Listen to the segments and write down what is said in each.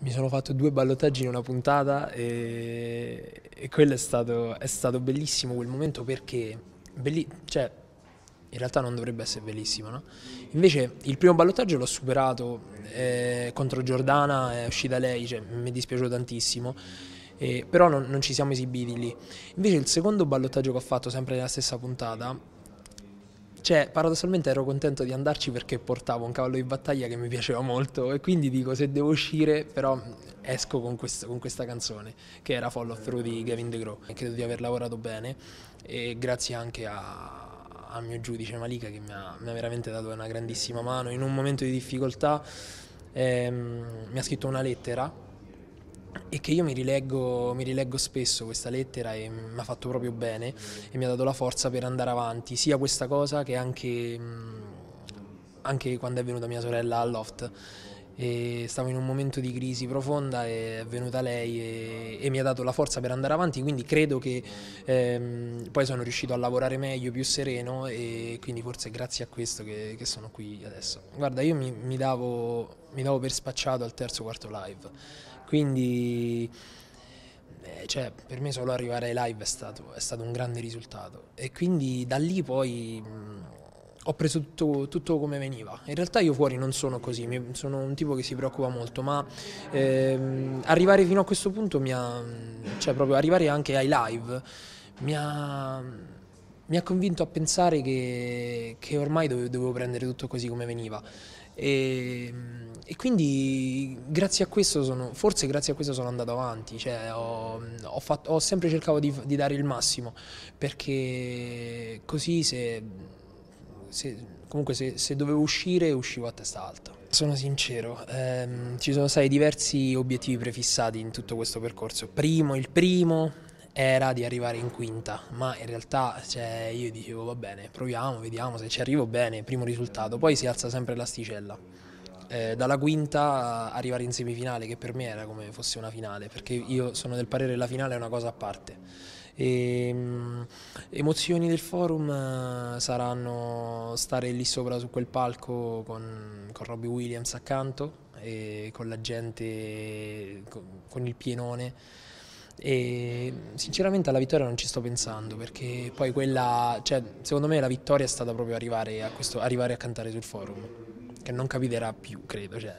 mi sono fatto due ballottaggi in una puntata e, e quello è stato, è stato, bellissimo quel momento perché, belli, cioè, in realtà non dovrebbe essere bellissimo, no? Invece il primo ballottaggio l'ho superato eh, contro Giordana, è uscita lei, cioè, mi è dispiaciuto tantissimo. Eh, però non, non, ci siamo esibiti lì. Invece il secondo ballottaggio che ho fatto sempre nella stessa puntata cioè, paradossalmente ero contento di andarci perché portavo un cavallo di battaglia che mi piaceva molto e quindi dico se devo uscire però esco con, questo, con questa canzone che era Follow Through di Gavin DeGraw. Credo di aver lavorato bene e grazie anche a al mio giudice Malika che mi ha, mi ha, veramente dato una grandissima mano in un momento di difficoltà ehm, mi ha scritto una lettera e che io mi rileggo, mi rileggo, spesso questa lettera e mi ha fatto proprio bene e mi ha dato la forza per andare avanti, sia questa cosa che anche, anche quando è venuta mia sorella al loft e stavo in un momento di crisi profonda e è venuta lei e, e mi ha dato la forza per andare avanti, quindi credo che ehm, poi sono riuscito a lavorare meglio, più sereno e quindi forse è grazie a questo che, che, sono qui adesso. Guarda, io mi, mi, davo, mi davo per spacciato al terzo quarto live, quindi... Eh, cioè, per me solo arrivare ai live è stato, è stato, un grande risultato e quindi da lì poi ho preso tutto, tutto, come veniva. In realtà io fuori non sono così, sono un tipo che si preoccupa molto, ma ehm, arrivare fino a questo punto mi ha, cioè proprio arrivare anche ai live mi ha, mi ha convinto a pensare che, che ormai dovevo, dovevo prendere tutto così come veniva. E, ehm, e, quindi grazie a questo sono, forse grazie a questo sono andato avanti, cioè ho, ho, fatto, ho sempre cercato di, di dare il massimo, perché così se se, comunque se, se, dovevo uscire uscivo a testa alta. Sono sincero, ehm, ci sono stati diversi obiettivi prefissati in tutto questo percorso. Primo, il primo era di arrivare in quinta, ma in realtà cioè, io dicevo va bene, proviamo, vediamo se ci arrivo bene, primo risultato, poi si alza sempre l'asticella. Eh, dalla quinta arrivare in semifinale, che per me era come fosse una finale, perché io sono del parere che la finale è una cosa a parte. E, ehm, emozioni del forum eh, saranno stare lì sopra su quel palco con, con Robbie Williams accanto e con la gente, con, il pienone e sinceramente alla vittoria non ci sto pensando perché poi quella, cioè, secondo me la vittoria è stata proprio arrivare a, questo, arrivare a cantare sul forum, che non capiterà più credo. Cioè,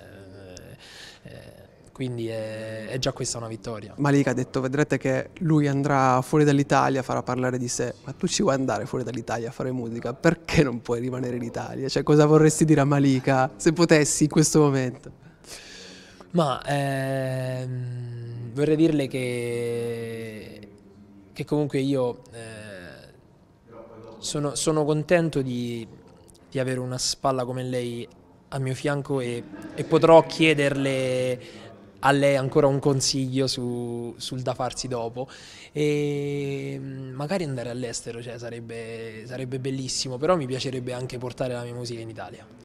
eh quindi è, è, già questa una vittoria. Malik ha detto vedrete che lui andrà fuori dall'Italia, farà parlare di sé, ma tu ci vuoi andare fuori dall'Italia a fare musica, perché non puoi rimanere in Italia? Cioè cosa vorresti dire a Malika se potessi in questo momento? Ma ehm, vorrei dirle che, che comunque io eh, sono, sono, contento di, di avere una spalla come lei a mio fianco e, e potrò chiederle a lei ancora un consiglio su, sul da farsi dopo e mm, magari andare all'estero cioè, sarebbe, sarebbe bellissimo, però mi piacerebbe anche portare la mia musica in Italia.